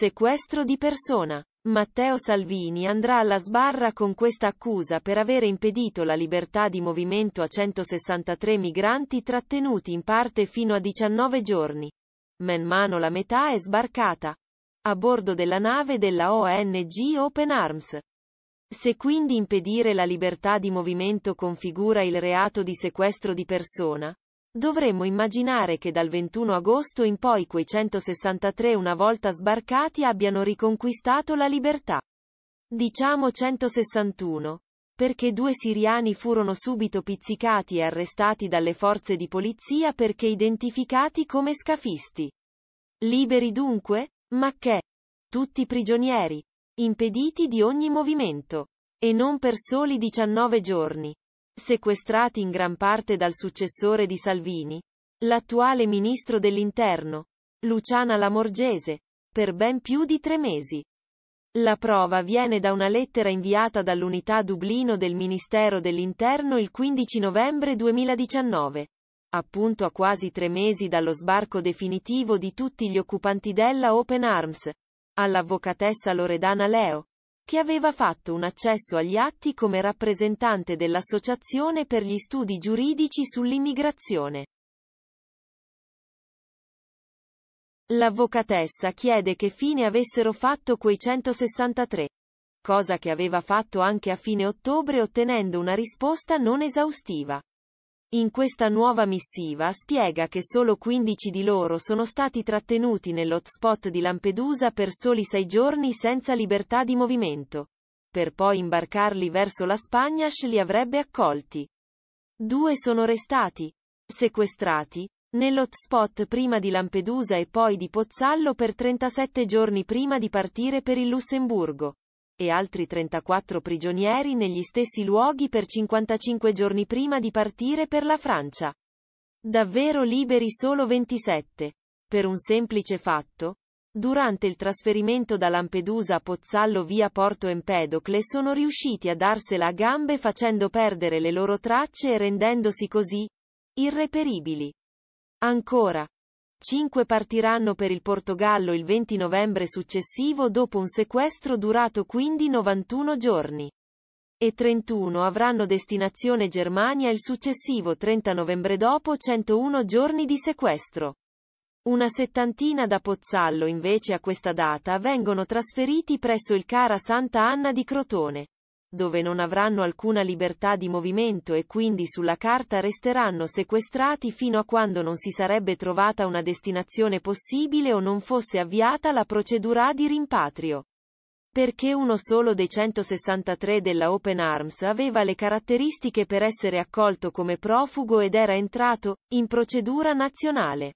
Sequestro di persona. Matteo Salvini andrà alla sbarra con questa accusa per avere impedito la libertà di movimento a 163 migranti trattenuti in parte fino a 19 giorni. Man mano la metà è sbarcata. A bordo della nave della ONG Open Arms. Se quindi impedire la libertà di movimento configura il reato di sequestro di persona, Dovremmo immaginare che dal 21 agosto in poi quei 163 una volta sbarcati abbiano riconquistato la libertà. Diciamo 161. Perché due siriani furono subito pizzicati e arrestati dalle forze di polizia perché identificati come scafisti. Liberi dunque? Ma che? Tutti prigionieri. Impediti di ogni movimento. E non per soli 19 giorni sequestrati in gran parte dal successore di Salvini, l'attuale ministro dell'Interno, Luciana Lamorgese, per ben più di tre mesi. La prova viene da una lettera inviata dall'unità Dublino del Ministero dell'Interno il 15 novembre 2019, appunto a quasi tre mesi dallo sbarco definitivo di tutti gli occupanti della Open Arms, all'avvocatessa Loredana Leo, che aveva fatto un accesso agli atti come rappresentante dell'Associazione per gli studi giuridici sull'immigrazione. L'avvocatessa chiede che fine avessero fatto quei 163, cosa che aveva fatto anche a fine ottobre ottenendo una risposta non esaustiva. In questa nuova missiva spiega che solo 15 di loro sono stati trattenuti nell'hotspot di Lampedusa per soli sei giorni senza libertà di movimento. Per poi imbarcarli verso la Spagna li avrebbe accolti. Due sono restati, sequestrati, nell'hotspot prima di Lampedusa e poi di Pozzallo per 37 giorni prima di partire per il Lussemburgo e altri 34 prigionieri negli stessi luoghi per 55 giorni prima di partire per la Francia. Davvero liberi solo 27. Per un semplice fatto. Durante il trasferimento da Lampedusa a Pozzallo via Porto Empedocle sono riusciti a darsela a gambe facendo perdere le loro tracce e rendendosi così irreperibili. Ancora, Cinque partiranno per il Portogallo il 20 novembre successivo dopo un sequestro durato quindi 91 giorni. E 31 avranno destinazione Germania il successivo 30 novembre dopo 101 giorni di sequestro. Una settantina da Pozzallo invece a questa data vengono trasferiti presso il Cara Santa Anna di Crotone dove non avranno alcuna libertà di movimento e quindi sulla carta resteranno sequestrati fino a quando non si sarebbe trovata una destinazione possibile o non fosse avviata la procedura di rimpatrio. Perché uno solo dei 163 della Open Arms aveva le caratteristiche per essere accolto come profugo ed era entrato in procedura nazionale.